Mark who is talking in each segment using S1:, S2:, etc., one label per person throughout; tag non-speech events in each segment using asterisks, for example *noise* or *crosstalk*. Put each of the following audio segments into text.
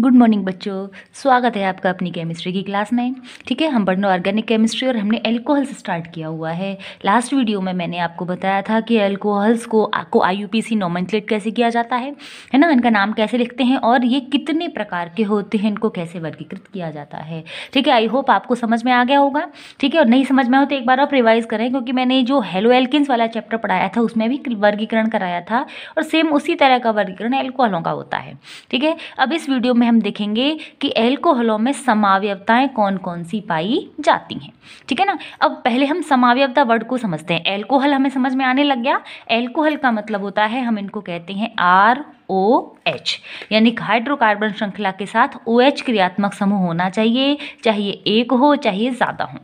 S1: good morning बच्चों स्वागत है आपका अपनी केमिस्ट्री की क्लास में ठीक है हम पढ़ रहे ऑर्गेनिक केमिस्ट्री और हमने एल्कोहल से स्टार्ट किया हुआ है लास्ट वीडियो में मैंने आपको बताया था कि एल्कोहल्स को आपको आई यू कैसे किया जाता है है ना इनका नाम कैसे लिखते हैं और ये कितने प्रकार के होते हैं इनको कैसे वर्गीकृत किया जाता है ठीक है आई होप आपको समझ में आ गया होगा ठीक है और नहीं समझ में हो तो एक बार आप रिवाइज करें क्योंकि मैंने जो हेलो एल्किस वाला चैप्टर पढ़ाया था उसमें भी वर्गीकरण कराया था और सेम उसी तरह का वर्गीकरण एल्कोहलों का होता है ठीक है अब इस वीडियो में हम देखेंगे कि एल्कोहलों में समावयवताएं कौन कौन सी पाई जाती हैं ठीक है ना अब पहले हम समावयवता वर्ड को समझते हैं एल्कोहल हमें समझ में आने लग गया एल्कोहल का मतलब होता है हम इनको कहते हैं आर ओ एच यानी हाइड्रोकार्बन श्रृंखला के साथ ओ OH एच क्रियात्मक समूह होना चाहिए चाहे एक हो चाहे ज़्यादा हो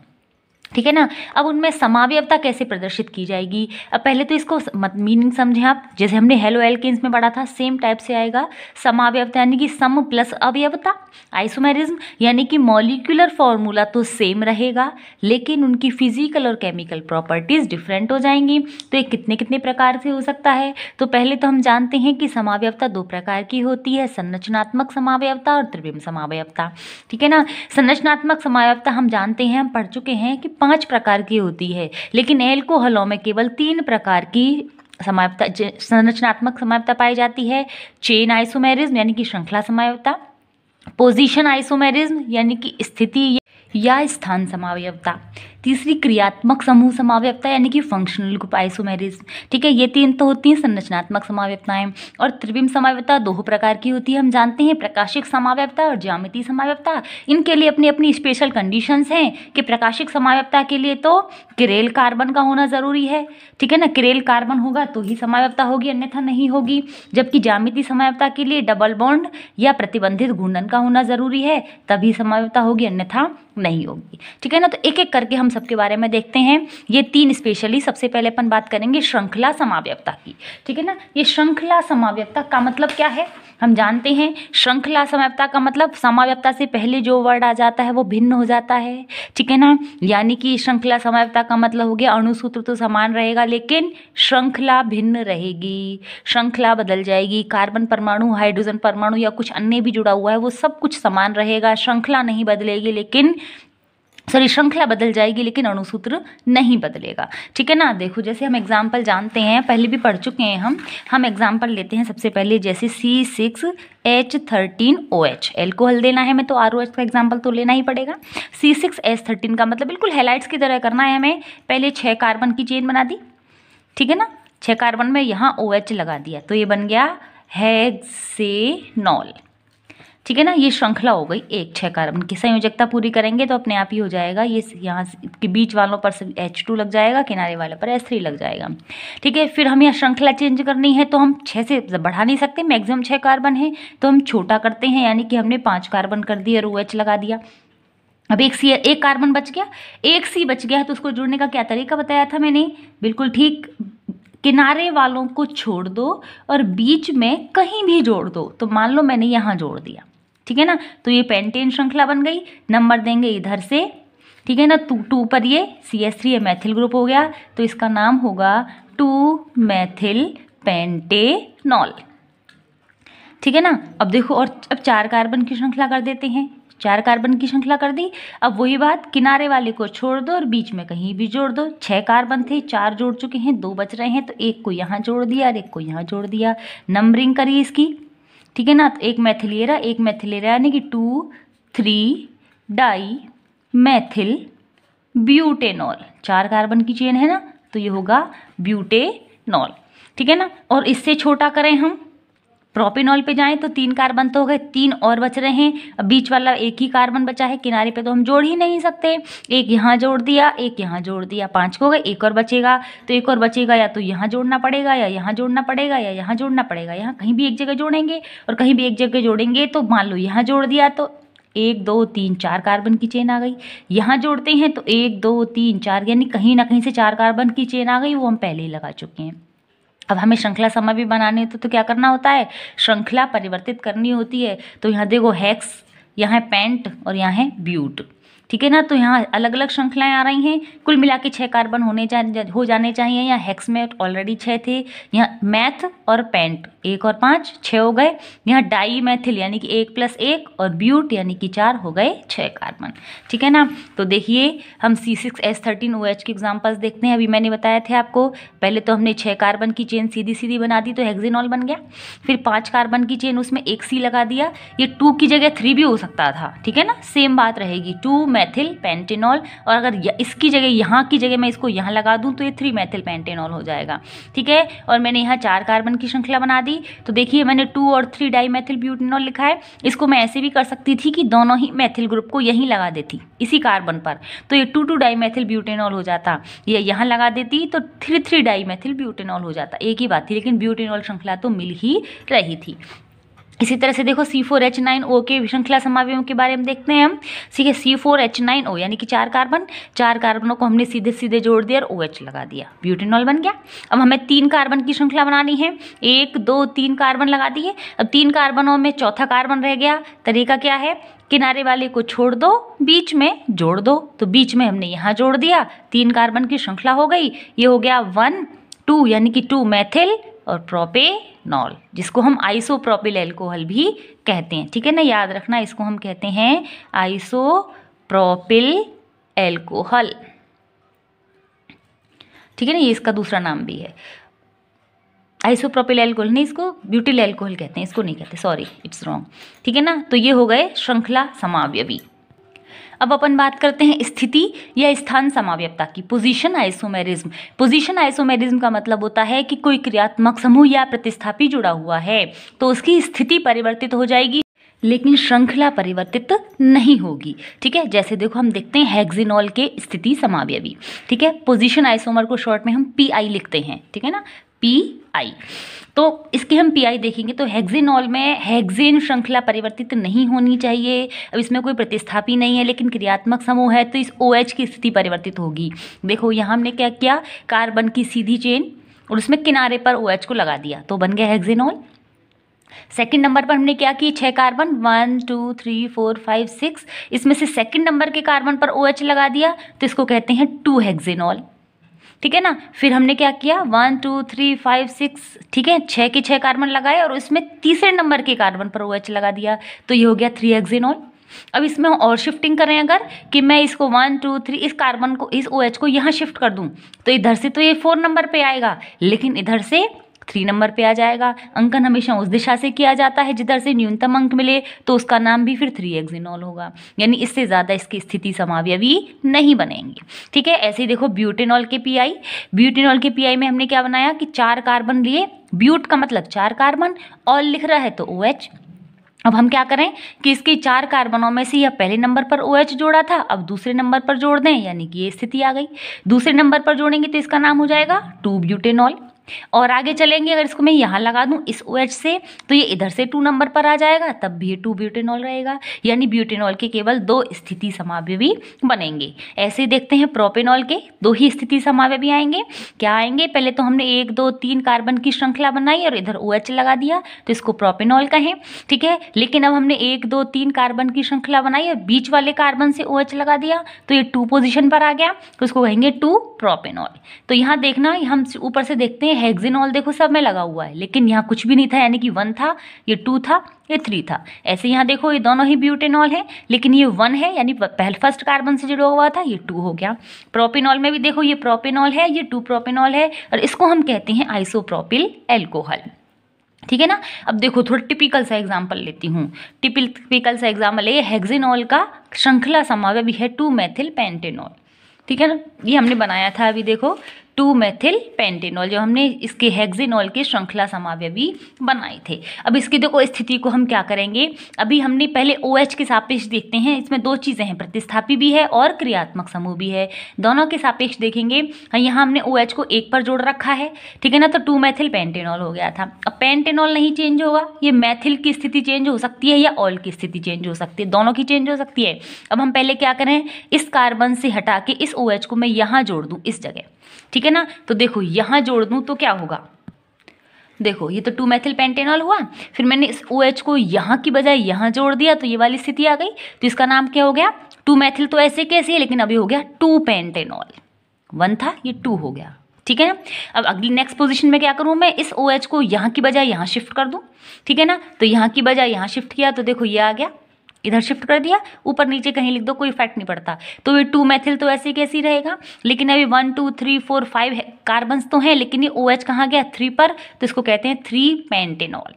S1: ठीक है ना अब उनमें समावयवता कैसे प्रदर्शित की जाएगी अब पहले तो इसको मीनिंग समझें आप जैसे हमने हेलो एल्किस में पढ़ा था सेम टाइप से आएगा समावयवता यानी कि सम प्लस अवयवता आइसोमेरिज्म यानी कि मॉलिक्यूलर फॉर्मूला तो सेम रहेगा लेकिन उनकी फिजिकल और केमिकल प्रॉपर्टीज़ डिफरेंट हो जाएंगी तो ये कितने कितने प्रकार से हो सकता है तो पहले तो हम जानते हैं कि समावयवता दो प्रकार की होती है संरचनात्मक समावयवता और त्रिविम समावयवता ठीक है ना संरचनात्मक समावयवता हम जानते हैं हम पढ़ चुके हैं कि पांच प्रकार की होती है लेकिन एल्कोहलों में केवल तीन प्रकार की समायता संरचनात्मक समायता पाई जाती है चेन आइसोमेरिज्म यानी कि श्रृंखला समायता पोजीशन आइसोमेरिज्म यानी कि स्थिति या स्थान समावयवता तीसरी क्रियात्मक समूह समाव्यवस्था यानी कि फंक्शनल ग्रुप आइसोमेरिज ठीक है ये तीन तो होती हैं संरचनात्मक समाव्यवस्थाएं और त्रिविम समाव्यवस्था दो प्रकार की होती है हम जानते हैं प्रकाशिक समाव्यवस्था और ज्यामिति समाव्यवस्था इनके लिए अपनी अपनी स्पेशल कंडीशंस हैं कि प्रकाशिक समाव्यवस्था के लिए तो किरेल कार्बन का होना ज़रूरी है ठीक है ना किरेल कार्बन होगा तो ही समाव्यवस्था होगी अन्यथा नहीं होगी जबकि ज्यामिति समाव्यवस्था के लिए डबल बॉन्ड या प्रतिबंधित घूर्णन का होना ज़रूरी है तभी समाव्यवस्था होगी अन्यथा नहीं होगी ठीक है ना तो एक एक करके हम सबके बारे में देखते हैं ये तीन स्पेशली सबसे पहले अपन बात करेंगे श्रृंखला समाव्यक्ता की ठीक है ना ये श्रृंखला समाव्यक्ता का मतलब क्या है हम जानते हैं श्रृंखला समाव्यक्ता का मतलब समाव्यक्ता से पहले जो वर्ड आ जाता है वो भिन्न हो जाता है ठीक है ना यानी कि श्रृंखला समाव्यक्ता का मतलब हो गया अणुसूत्र तो समान रहेगा लेकिन श्रृंखला भिन्न रहेगी श्रृंखला बदल जाएगी कार्बन परमाणु हाइड्रोजन परमाणु या कुछ अन्य भी जुड़ा हुआ है वो सब कुछ समान रहेगा श्रृंखला नहीं बदलेगी लेकिन सॉरी श्रृंखला बदल जाएगी लेकिन अणुसूत्र नहीं बदलेगा ठीक है ना देखो जैसे हम एग्जाम्पल जानते हैं पहले भी पढ़ चुके हैं हम हम एग्जाम्पल लेते हैं सबसे पहले जैसे C six H thirteen O H alcohol देना है हमें तो आर ओ एच का एग्जाम्पल तो लेना ही पड़ेगा सी सिक्स एच थर्टीन का मतलब बिल्कुल हेलाइट्स की तरह करना है हमें पहले छः कार्बन की चेन बना दी ठीक है ना छः कार्बन में यहाँ ओ OH एच लगा दिया तो ये बन गया नॉल ठीक है ना ये श्रृंखला हो गई एक छः कार्बन की संयोजकता पूरी करेंगे तो अपने आप ही हो जाएगा ये यहाँ के बीच वालों पर एच टू लग जाएगा किनारे वालों पर एच थ्री लग जाएगा ठीक है फिर हमें यहाँ श्रृंखला चेंज करनी है तो हम छः से बढ़ा नहीं सकते मैक्सिमम छः कार्बन है तो हम छोटा करते हैं यानी कि हमने पाँच कार्बन कर दिया और ओ एच लगा दिया अब एक सी एक कार्बन बच गया एक सी बच गया तो उसको जुड़ने का क्या तरीका बताया था मैंने बिल्कुल ठीक किनारे वालों को छोड़ दो और बीच में कहीं भी जोड़ दो तो मान लो मैंने यहाँ जोड़ दिया ठीक है ना तो ये पेंटेन श्रृंखला बन गई नंबर देंगे इधर से ठीक है ना टू टू पर ये C S three methyl group हो गया तो इसका नाम होगा टू मैथिल पेंटेनॉल ठीक है ना अब देखो और अब चार कार्बन की श्रृंखला कर देते हैं चार कार्बन की श्रृंखला कर दी अब वही बात किनारे वाले को छोड़ दो और बीच में कहीं भी जोड़ दो छह कार्बन थे चार जोड़ चुके हैं दो बच रहे हैं तो एक को यहाँ जोड़ दिया और एक को यहाँ जोड़ दिया नंबरिंग करिए इसकी ठीक है ना तो एक मैथिलेरा एक मैथिलेरा यानी कि two three di methyl butanol चार कार्बन की चेन है ना तो ये होगा ब्यूटेनॉल ठीक है ना और इससे छोटा करें हम प्रोपिनॉल पे जाएं तो तीन कार्बन तो हो गए तीन और बच रहे हैं बीच वाला एक ही कार्बन बचा है किनारे पे तो हम जोड़ ही नहीं सकते एक यहाँ जोड़ दिया एक यहाँ जोड़ दिया पाँच को गए एक और बचेगा तो एक और बचेगा या तो यहाँ जोड़ना पड़ेगा या यहाँ जोड़ना पड़ेगा या यहाँ जोड़ना पड़ेगा यहाँ कहीं भी एक जगह जोड़ेंगे और कहीं भी एक जगह जोड़ेंगे तो मान लो यहाँ जोड़ दिया तो एक दो तीन चार कार्बन की चेन आ गई यहाँ जोड़ते हैं तो एक दो तीन चार यानी कहीं ना कहीं से चार कार्बन की चेन आ गई वो हम पहले ही लगा चुके हैं अब हमें श्रृंखला समय भी बनानी होती तो, तो क्या करना होता है श्रृंखला परिवर्तित करनी होती है तो यहाँ देखो हैक्स यहाँ है पेंट और यहाँ है ब्यूट ठीक है ना तो यहाँ अलग अलग श्रृंखलाएं आ रही हैं कुल मिला के छः कार्बन होने जा, हो जाने चाहिए यहाँ हेक्स में ऑलरेडी छः थे यहाँ मैथ और पेंट एक और पाँच छः हो गए यहाँ डाई मैथिल यानी कि एक प्लस एक और ब्यूट यानी कि चार हो गए छः कार्बन ठीक है ना तो देखिए हम C six S thirteen O H के एग्जाम्पल्स देखते हैं अभी मैंने बताया था आपको पहले तो हमने छः कार्बन की चेन सीधी सीधी बना दी तो हेक्जिनॉल बन गया फिर पाँच कार्बन की चेन उसमें एक सी लगा दिया ये टू की जगह थ्री भी हो सकता था ठीक है ना सेम बात रहेगी टू मैथिल पेंटेनॉल और अगर इसकी जगह यहाँ की जगह मैं इसको यहाँ लगा दूँ तो ये थ्री मैथिल पेंटेनॉल हो जाएगा ठीक है और मैंने यहाँ चार कार्बन की श्रृंखला बना दी तो देखिए मैंने टू और थ्री डाई मैथिल ब्यूटेनॉल लिखा है इसको मैं ऐसे भी कर सकती थी कि दोनों ही मैथिल ग्रुप को यहीं लगा देती इसी कार्बन पर तो ये two two di methyl butanol हो जाता ये यहाँ लगा देती तो three three di methyl butanol हो जाता एक ही बात थी लेकिन ब्यूटेनॉल श्रृंखला तो मिल ही रही थी इसी तरह से देखो C four H nine O के श्रृंखला समावयों के बारे में देखते हैं हम ठीक है C four H nine O यानी कि चार कार्बन चार कार्बनों को हमने सीधे सीधे जोड़ दिया और ओ OH लगा दिया ब्यूटेनॉल बन गया अब हमें तीन कार्बन की श्रृंखला बनानी है एक दो तीन कार्बन लगा दिए अब तीन कार्बनों में चौथा कार्बन रह गया तरीका क्या है किनारे वाले को छोड़ दो बीच में जोड़ दो तो बीच में हमने यहाँ जोड़ दिया तीन कार्बन की श्रृंखला हो गई ये हो गया वन टू यानी कि टू मैथिल और प्रोपेनॉल जिसको हम आइसोप्रोपिल एल्कोहल भी कहते हैं ठीक है ना याद रखना इसको हम कहते हैं आइसोप्रोपिल एल्कोहल ठीक है ना ये इसका दूसरा नाम भी है आइसोप्रोपिल एल्कोहल नहीं इसको ब्यूटिल एल्कोहल कहते हैं इसको नहीं कहते सॉरी इट्स रॉन्ग ठीक है ना तो ये हो गए श्रृंखला समावयवी अब अपन बात करते हैं स्थिति या स्थान समावयवता की पोजीशन आइसोमेरिज्म पोजीशन आइसोमेरिज्म का मतलब होता है कि कोई क्रियात्मक समूह या प्रतिस्थापी जुड़ा हुआ है तो उसकी स्थिति परिवर्तित हो जाएगी लेकिन श्रृंखला परिवर्तित नहीं होगी ठीक है जैसे देखो हम देखते हैं हेक्सिनॉल के स्थिति समावयवी ठीक है पोजीशन आइसोमर को शॉर्ट में हम पी आई लिखते हैं ठीक है ना पी आई तो इसके हम पीआई देखेंगे तो हेक्सिनॉल में हेक्सेन श्रृंखला परिवर्तित नहीं होनी चाहिए अब इसमें कोई प्रतिस्थापी नहीं है लेकिन क्रियात्मक समूह है तो इस ओ OH की स्थिति परिवर्तित होगी देखो यहाँ हमने क्या किया कार्बन की सीधी चेन और उसमें किनारे पर ओ OH को लगा दिया तो बन गया हेक्सिनॉल सेकेंड नंबर पर हमने क्या किया छः carbon one two three four five six इसमें से सेकेंड नंबर के कार्बन पर ओ OH लगा दिया तो इसको कहते हैं टू हेक्सिनॉल ठीक है ना फिर हमने क्या किया one two three five six ठीक है छः के छः कार्बन लगाए और उसमें तीसरे नंबर के कार्बन पर ओ OH लगा दिया तो ये हो गया थ्री एक्जिनॉल अब इसमें हम और शिफ्टिंग करें अगर कि मैं इसको वन टू थ्री इस कार्बन को इस ओ OH को यहाँ शिफ्ट कर दूँ तो इधर से तो ये फोर नंबर पर आएगा लेकिन इधर से थ्री नंबर पे आ जाएगा अंकन हमेशा उस दिशा से किया जाता है जिधर से न्यूनतम अंक मिले तो उसका नाम भी फिर थ्री एक्जिनॉल होगा यानी इससे ज़्यादा इसकी स्थिति समावयवी नहीं बनेंगे ठीक है ऐसे ही देखो ब्यूटेनॉल के पी ब्यूटेनॉल के पी में हमने क्या बनाया कि चार कार्बन लिए ब्यूट का मतलब चार कार्बन और लिख रहा है तो ओ OH, अब हम क्या करें कि इसके चार कार्बनों में से यह पहले नंबर पर ओ OH जोड़ा था अब दूसरे नंबर पर जोड़ दें यानी कि ये स्थिति आ गई दूसरे नंबर पर जोड़ेंगे तो इसका नाम हो जाएगा टू ब्यूटेनॉल और आगे चलेंगे अगर इसको मैं यहाँ लगा दूँ इस ओ OH से तो ये इधर से टू नंबर पर आ जाएगा तब भी ये टू ब्यूटेनॉल रहेगा यानी ब्यूटेनॉल के केवल दो स्थिति समावय भी बनेंगे ऐसे देखते हैं प्रोपेनॉल के दो ही स्थिति समावय भी आएंगे क्या आएंगे पहले तो हमने एक दो तीन कार्बन की श्रृंखला बनाई और इधर ओ OH लगा दिया तो इसको प्रोपेनॉल कहें ठीक है लेकिन अब हमने एक दो तीन कार्बन की श्रृंखला बनाई और बीच वाले कार्बन से ओ OH लगा दिया तो ये टू पोजिशन पर आ गया तो इसको कहेंगे टू प्रोपेनॉल तो यहाँ देखना हम ऊपर से देखते हैं ये ऑल देखो सब में लगा हुआ है लेकिन यहाँ कुछ भी नहीं था यानी कि वन था ये टू था ये थ्री था ऐसे यहाँ देखो ये दोनों ही ब्यूटेनॉल है लेकिन ये वन है यानी पहले फर्स्ट कार्बन से जुड़ा हुआ था ये टू हो गया प्रोपिनॉल में भी देखो ये प्रोपिनॉल है ये टू प्रोपिनॉल है और इसको हम कहते हैं आइसोप्रोपिल एल्कोहल ठीक है ना अब देखो थोड़ा टिपिकल सा एग्जाम्पल लेती हूँ टिपिकल सा एग्जाम्पल है ये हेक्सिनॉल का श्रृंखला समावय भी है टू मैथिल पेंटेनॉल ठीक है ना ये हमने बनाया था अभी देखो टू मेथिल पेंटेनॉल जो हमने इसके हेक्जेनॉल के श्रृंखला भी बनाए थे अब इसकी देखो स्थिति को हम क्या करेंगे अभी हमने पहले ओ OH के सापेक्ष देखते हैं इसमें दो चीज़ें हैं प्रतिस्थापी भी है और क्रियात्मक समूह भी है दोनों के सापेक्ष देखेंगे हाँ, यहाँ हमने ओ OH को एक पर जोड़ रखा है ठीक है ना तो टू मैथिल पेंटेनॉल हो गया था अब पेंटेनॉल नहीं चेंज होगा ये मैथिल की स्थिति चेंज हो सकती है या ऑल की स्थिति चेंज हो सकती है दोनों की चेंज हो सकती है अब हम पहले क्या करें इस कार्बन से हटा के इस ओ OH को मैं यहाँ जोड़ दूँ इस जगह ठीक है ना तो देखो यहाँ जोड़ दूँ तो क्या होगा देखो ये तो टू मैथिल पेंटेनॉल हुआ फिर मैंने इस ओ OH को यहाँ की बजाय यहाँ जोड़ दिया तो ये वाली स्थिति आ गई तो इसका नाम क्या हो गया टू मैथिल तो ऐसे कैसे है लेकिन अभी हो गया टू पेंटेनॉल वन था ये टू हो गया ठीक है ना अब अगली नेक्स्ट पोजीशन में क्या करूँ मैं इस ओ OH को यहाँ की बजाय यहाँ शिफ्ट कर दूँ ठीक है ना तो यहाँ की बजाय यहाँ शिफ्ट किया तो देखो ये आ गया इधर शिफ्ट कर दिया ऊपर नीचे कहीं लिख दो कोई इफेक्ट नहीं पड़ता तो ये टू मैथिल तो ऐसे कैसे रहेगा लेकिन अभी one two three four five carbons तो हैं लेकिन ये ओ OH कहाँ गया थ्री पर तो इसको कहते हैं थ्री पेंटेनॉल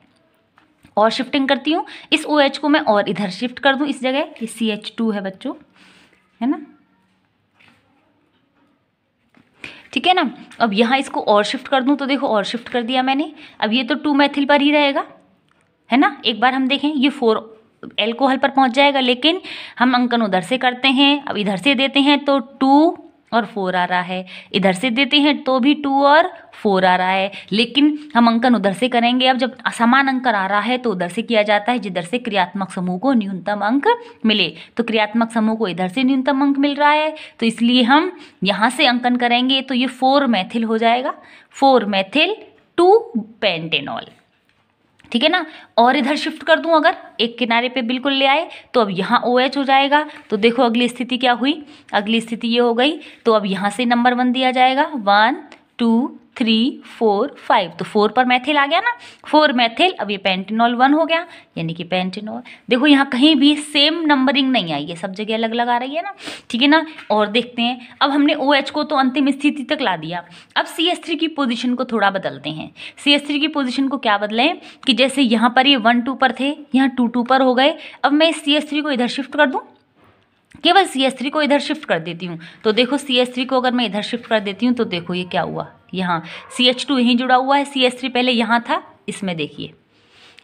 S1: और शिफ्टिंग करती हूँ इस ओ OH को मैं और इधर शिफ्ट कर दूँ इस जगह ये सी एच टू है बच्चों है ना ठीक है ना अब यहाँ इसको और शिफ्ट कर दूँ तो देखो और शिफ्ट कर दिया मैंने अब ये तो टू मैथिल पर ही रहेगा है ना एक बार हम देखें ये फोर एल्कोहल पर पहुंच जाएगा लेकिन हम अंकन उधर से करते हैं अब इधर से देते हैं तो टू और फोर आ रहा है इधर से देते हैं तो भी टू और फोर आ रहा है लेकिन हम अंकन उधर से करेंगे अब जब असमान अंक आ रहा है तो उधर से किया जाता है जिधर से क्रियात्मक समूह को न्यूनतम अंक मिले तो क्रियात्मक समूह को इधर से न्यूनतम अंक मिल रहा है तो इसलिए हम यहाँ से अंकन करेंगे तो ये फोर मैथिल हो जाएगा फोर मैथिल टू पेंटेनॉल ठीक है ना और इधर शिफ्ट कर दूं अगर एक किनारे पे बिल्कुल ले आए तो अब यहाँ ओ OH हो जाएगा तो देखो अगली स्थिति क्या हुई अगली स्थिति ये हो गई तो अब यहाँ से नंबर वन दिया जाएगा one two three four five तो फोर पर मैथिल आ गया ना फोर मैथिल अब ये पेंटिनॉल वन हो गया यानी कि पेंटिनॉल देखो यहाँ कहीं भी सेम नंबरिंग नहीं आई है सब जगह अलग अलग आ रही है ना ठीक है ना और देखते हैं अब हमने ओ OH को तो अंतिम स्थिति तक ला दिया अब सी एस थ्री की पोजिशन को थोड़ा बदलते हैं सी एस थ्री की पोजिशन को क्या बदलें कि जैसे यहाँ पर ये वन टू पर थे यहाँ टू टू पर हो गए अब मैं इस सी एस थ्री को इधर शिफ्ट कर दूँ केवल सी एस थ्री को इधर शिफ्ट कर देती हूँ तो देखो सी एस थ्री को अगर मैं इधर शिफ्ट कर देती हूँ तो देखो ये क्या हुआ यहाँ सी एच टू यहीं जुड़ा हुआ है सी एस थ्री पहले यहाँ था इसमें देखिए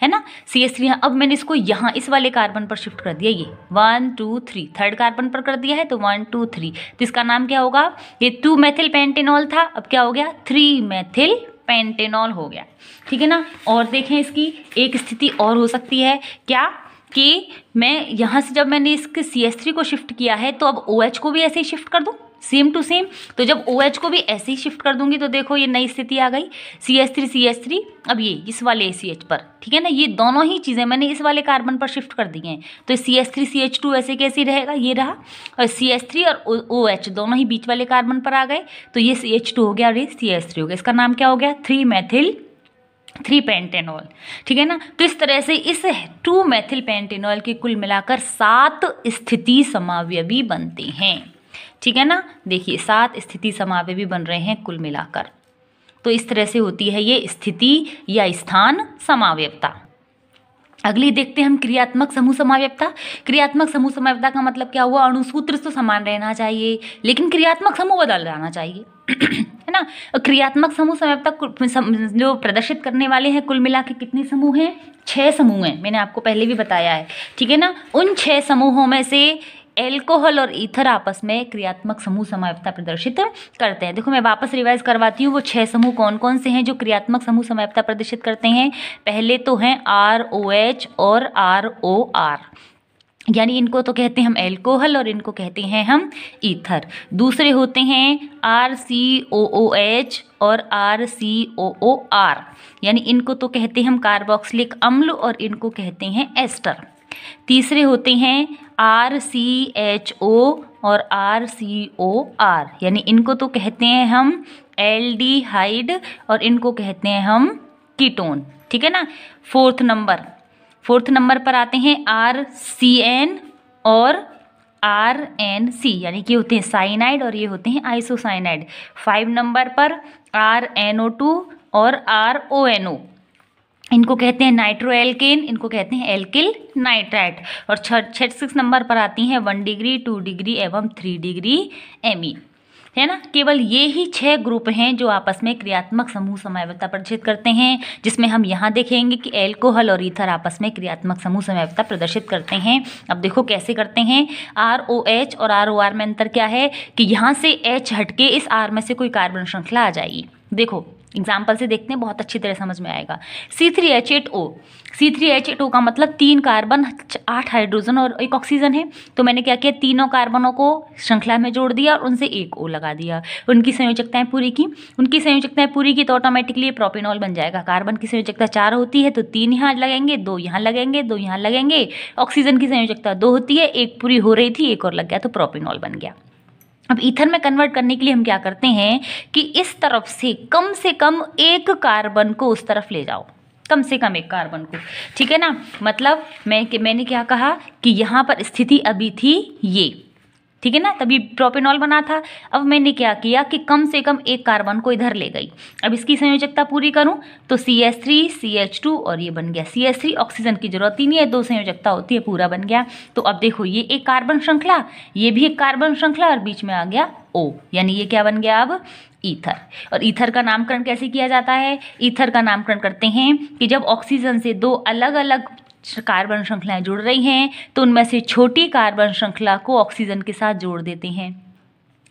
S1: है ना सी एस थ्री अब मैंने इसको यहाँ इस वाले कार्बन पर शिफ्ट कर दिया ये one two three third carbon पर कर दिया है तो वन टू थ्री तो इसका नाम क्या होगा ये टू मैथिल पेंटेनॉल था अब क्या हो गया थ्री मैथिल पेंटेनॉल हो गया ठीक है ना और देखें इसकी एक स्थिति और हो सकती है क्या कि मैं यहाँ से जब मैंने इसके सी एस थ्री को शिफ्ट किया है तो अब ओ OH एच को भी ऐसे ही शिफ्ट कर दूँ सेम टू सेम तो जब ओ OH एच को भी ऐसे ही शिफ्ट कर दूंगी तो देखो ये नई स्थिति आ गई C S three C S three अब ये इस वाले ए सी एच पर ठीक है ना ये दोनों ही चीज़ें मैंने इस वाले कार्बन पर शिफ्ट कर दी हैं तो C S three C H two ऐसे कैसे रहेगा ये रहा और सी एस थ्री और ओ OH दोनों ही बीच वाले कार्बन पर आ गए तो ये सी एच टू हो गया और ये सी एस थ्री हो गया इसका नाम क्या हो गया थ्री मैथिल थ्री पेंटेनॉल ठीक है ना तो इस तरह से इस टू मैथिल पेंटेनॉल के कुल मिलाकर सात स्थिति समावयवी बनते हैं ठीक है ना देखिए सात स्थिति समावयवी बन रहे हैं कुल मिलाकर तो इस तरह से होती है ये स्थिति या स्थान समावयता अगली देखते हैं हम क्रियात्मक समूह समावयवता क्रियात्मक समूह समाव्यता का मतलब क्या हुआ अणुसूत्र तो समान रहना चाहिए लेकिन क्रियात्मक समूह बदल जाना चाहिए *clears throat* है ना क्रियात्मक समूह समावयवता जो प्रदर्शित करने वाले हैं कुल मिला के कितने समूह हैं छः समूह हैं मैंने आपको पहले भी बताया है ठीक है ना उन छः समूहों में से एल्कोहल और ईथर आपस में क्रियात्मक समूह समायता प्रदर्शित करते हैं देखो मैं वापस रिवाइज करवाती हूँ वो छह समूह कौन कौन से हैं जो क्रियात्मक समूह समायता प्रदर्शित करते हैं पहले तो हैं आर ओ एच और आर ओ आर यानी इनको तो कहते हैं हम एल्कोहल और इनको कहते हैं हम ईथर दूसरे होते हैं R C O O H और R C O O R यानी इनको तो कहते हैं हम कार्बोक्सिलिक अम्ल और इनको कहते हैं एस्टर तीसरे होते हैं आर सी एच ओ और आर सी ओ आर यानी इनको तो कहते हैं हम एल डी हाइड और इनको कहते हैं हम कीटोन ठीक है ना फोर्थ नंबर फोर्थ नंबर पर आते हैं आर सी एन और आर एन सी यानी कि होते हैं साइनाइड और ये होते हैं आइसोसाइनाइड फाइव नंबर पर आर एन ओ टू और आर ओ एन ओ इनको कहते हैं नाइट्रो एल्केन इनको कहते हैं एल्किल नाइट्राइट और छठ सिक्स नंबर पर आती हैं वन डिग्री टू डिग्री एवं थ्री डिग्री एम है ना केवल ये ही छह ग्रुप हैं जो आपस में क्रियात्मक समूह समयवता प्रदर्शित करते हैं जिसमें हम यहाँ देखेंगे कि एल्कोहल और ईथर आपस में क्रियात्मक समूह समयवता प्रदर्शित करते हैं अब देखो कैसे करते हैं आर ओ एच और आर ओ आर में अंतर क्या है कि यहाँ से एच हटके इस आर में से कोई कार्बन श्रृंखला आ जाएगी देखो एग्जाम्पल से देखते हैं बहुत अच्छी तरह समझ में आएगा C three H eight O C three H eight O का मतलब तीन कार्बन आठ हाइड्रोजन और एक ऑक्सीजन है तो मैंने क्या किया तीनों कार्बनों को श्रृंखला में जोड़ दिया और उनसे एक ओ लगा दिया उनकी संयोजकताएं पूरी की उनकी संयोजकताएं पूरी की तो ऑटोमेटिकली प्रोपिनॉल बन जाएगा कार्बन की संयोजकता चार होती है तो तीन यहाँ लगेंगे दो यहाँ लगेंगे दो यहाँ लगेंगे ऑक्सीजन की संयोजकता दो होती है एक पूरी हो रही थी एक और लग गया तो प्रोपिनॉल बन गया अब ईथर में कन्वर्ट करने के लिए हम क्या करते हैं कि इस तरफ से कम से कम एक कार्बन को उस तरफ ले जाओ कम से कम एक कार्बन को ठीक है ना मतलब मैं मैंने क्या कहा कि यहाँ पर स्थिति अभी थी ये ठीक है ना तभी प्रोपेनॉल बना था अब मैंने क्या किया कि कम से कम एक कार्बन को इधर ले गई अब इसकी संयोजकता पूरी करूं तो C S three C H two और ये बन गया सी एस थ्री ऑक्सीजन की जरूरत ही नहीं है दो संयोजकता होती है पूरा बन गया तो अब देखो ये एक कार्बन श्रृंखला ये भी एक कार्बन श्रृंखला और बीच में आ गया ओ यानी ये क्या बन गया अब ईथर और ईथर का नामकरण कैसे किया जाता है ईथर का नामकरण करते हैं कि जब ऑक्सीजन से दो अलग अलग कार्बन श्रृंखलाएं जुड़ रही हैं तो उनमें से छोटी कार्बन श्रृंखला को ऑक्सीजन के साथ जोड़ देते हैं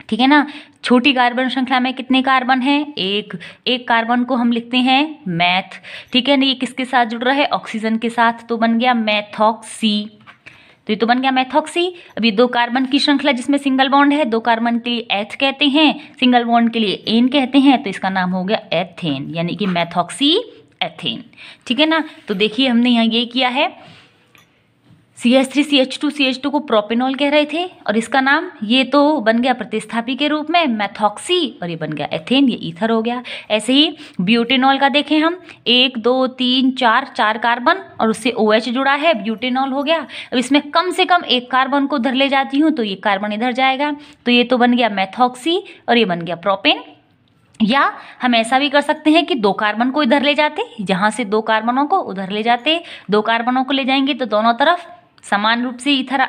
S1: ठीक है ना छोटी कार्बन श्रृंखला में कितने कार्बन हैं एक एक कार्बन को हम लिखते हैं मैथ ठीक है ना ये किसके साथ जुड़ रहा है ऑक्सीजन के साथ तो बन गया मैथॉक्सी तो ये तो बन गया मैथॉक्सी अब ये दो कार्बन की श्रृंखला जिसमें सिंगल बॉन्ड है दो कार्बन के लिए एथ कहते हैं सिंगल बॉन्ड के लिए एन कहते हैं तो इसका नाम हो गया एथेन यानी कि मैथॉक्सी एथेन ठीक है ना तो देखिए हमने यहाँ ये किया है C S three C H two C H two को प्रोपेनॉल कह रहे थे और इसका नाम ये तो बन गया प्रतिस्थापी के रूप में मैथॉक्सी और ये बन गया एथेन ये ईथर हो गया ऐसे ही ब्यूटेनॉल का देखें हम एक दो तीन चार चार कार्बन और उससे ओ OH जुड़ा है ब्यूटेनॉल हो गया अब इसमें कम से कम एक कार्बन को उधर ले जाती हूँ तो ये कार्बन इधर जाएगा तो ये तो बन गया मैथॉक्सी और ये बन गया प्रोपेन या हम ऐसा भी कर सकते हैं कि दो कार्बन को इधर ले जाते यहाँ से दो कार्बनों को उधर ले जाते दो कार्बनों को ले जाएंगे तो दोनों तरफ समान रूप से इथर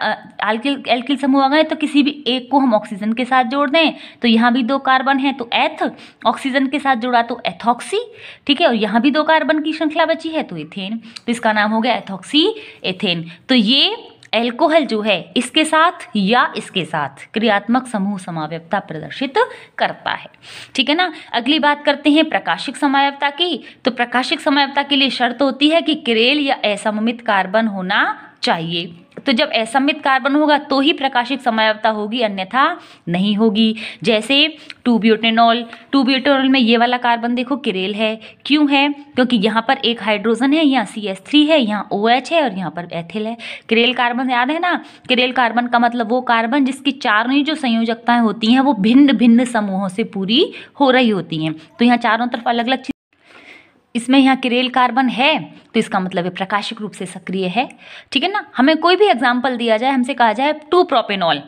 S1: एल्किल एल्किल समूह आ गए तो किसी भी एक को हम ऑक्सीजन के साथ जोड़ दें तो यहाँ भी दो कार्बन है तो एथ ऑक्सीजन के साथ जोड़ा तो एथॉक्सी ठीक है और यहाँ भी दो कार्बन की श्रृंखला बची है तो एथेन तो इसका नाम हो गया एथॉक्सी एथेन तो ये एल्कोहल जो है इसके साथ या इसके साथ क्रियात्मक समूह समावयता प्रदर्शित करता है ठीक है ना अगली बात करते हैं प्रकाशिक समावयता की तो प्रकाशिक समावयता के लिए शर्त होती है कि क्रेल या असममित कार्बन होना चाहिए तो जब असमित कार्बन होगा तो ही प्रकाशिक समयवता होगी अन्यथा नहीं होगी जैसे टू ब्यूटेनॉल टू ब्यूटेनॉल में ये वाला कार्बन देखो किरेल है क्यों है क्योंकि यहाँ पर एक हाइड्रोजन है यहाँ सी एस थ्री है यहाँ ओ OH एच है और यहाँ पर एथिल है किरेल कार्बन याद है ना किरेल कार्बन का मतलब वो कार्बन जिसकी चारों ही जो संयोजकताएँ होती हैं वो भिन्न भिन्न समूहों से पूरी हो रही होती हैं तो यहाँ चारों तरफ अलग अलग इसमें यहाँ किरेल कार्बन है तो इसका मतलब है प्रकाशिक रूप से सक्रिय है ठीक है ना हमें कोई भी एग्जाम्पल दिया जाए हमसे कहा जाए टू प्रोपेनॉल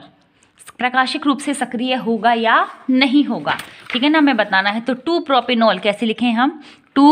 S1: प्रकाशिक रूप से सक्रिय होगा या नहीं होगा ठीक है ना हमें बताना है तो टू प्रोपेनॉल कैसे लिखें हम टू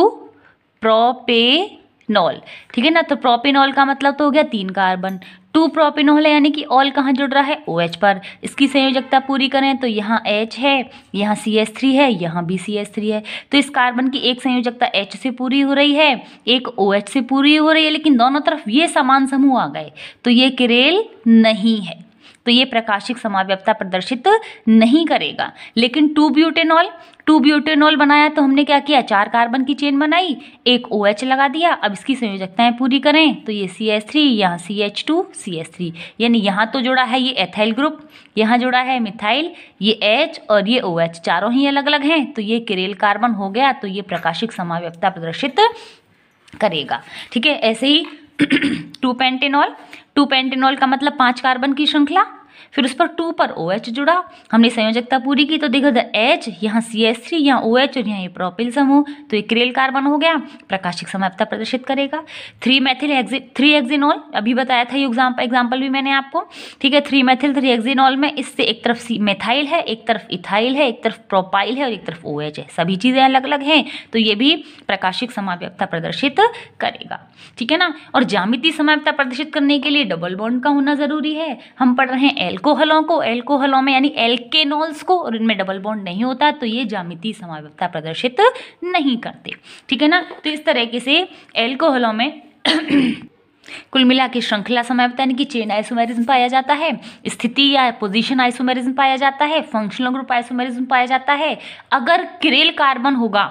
S1: प्रोपेनॉल ठीक है ना तो प्रोपेनॉल का मतलब तो हो गया तीन कार्बन टू प्रोपिनोल है यानी कि ऑल कहाँ जुड़ रहा है ओ OH पर इसकी संयोजकता पूरी करें तो यहाँ H है यहाँ सी एस थ्री है यहाँ भी सी एस थ्री है तो इस कार्बन की एक संयोजकता H से पूरी हो रही है एक ओ OH से पूरी हो रही है लेकिन दोनों तरफ ये समान समूह आ गए तो ये किरेल नहीं है तो ये प्रकाशिक समाव्यपता प्रदर्शित नहीं करेगा लेकिन टू ब्यूटेनॉल टू ब्यूटेनॉल बनाया तो हमने क्या किया चार कार्बन की चेन बनाई एक ओ OH लगा दिया अब इसकी संयोजकताएं पूरी करें तो ये सी एस थ्री यहाँ C H two C S three यानी यहाँ तो जुड़ा है ये एथाइल ग्रुप यहाँ जुड़ा है मिथाइल ये एच और ये ओ OH, एच चारों ही अलग अलग हैं तो ये केरेल कार्बन हो गया तो ये प्रकाशिक समाव्यपता प्रदर्शित करेगा ठीक है ऐसे ही टू पेंटेनॉल टू पेंटेनॉल का मतलब पांच कार्बन की श्रृंखला फिर उस पर टू पर ओ OH जुड़ा हमने संयोजकता पूरी की तो देखो द एच यहाँ सी एस थ्री यहाँ ओ एच और यहाँ ये प्रोपिल समूह तो एक क्रेल कार्बन हो गया प्रकाशिक समाप्ता प्रदर्शित करेगा three methyl hexane three hexanol अभी बताया था ये एग्जाम्पल भी मैंने आपको ठीक है थ्री मैथिल थ्री एक्जिनॉल में इससे एक तरफ सी मेथाइल है एक तरफ इथाइल है एक तरफ प्रोपाइल है और एक तरफ ओ OH है सभी चीज़ें अलग अलग हैं तो ये भी प्रकाशिक समाव्यक्ता प्रदर्शित करेगा ठीक है ना और जामिति समाव्यक्ता प्रदर्शित करने के लिए डबल बॉन्ड का होना जरूरी है हम पढ़ रहे हैं एल्कोहलों को एल्कोहलों में यानी एल्केनोल्स को और इनमें डबल बॉन्ड नहीं होता तो ये जामिति समावता प्रदर्शित नहीं करते ठीक है ना तो इस तरह के से एल्कोहलों में *clears throat* कुल मिला के श्रृंखला समावता यानी कि चेन आइसोमेरिज्म पाया जाता है स्थिति या पोजीशन आइसोमेरिज्म पाया जाता है फंक्शनल ग्रुप आइसोमेरिज्म पाया जाता है अगर क्रेल कार्बन होगा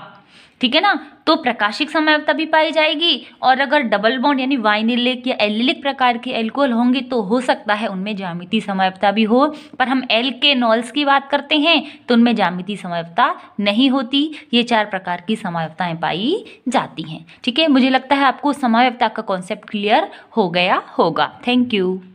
S1: ठीक है ना तो प्रकाशिक समयता भी पाई जाएगी और अगर डबल बॉन्ड यानी वाइनिलिक या एलिलिक प्रकार के एल्कोहल होंगे तो हो सकता है उनमें जामिति समयता भी हो पर हम एल के नॉल्स की बात करते हैं तो उनमें जामिति समयता नहीं होती ये चार प्रकार की समयवताएं पाई जाती हैं ठीक है मुझे लगता है आपको समयवता का कॉन्सेप्ट क्लियर हो गया होगा थैंक यू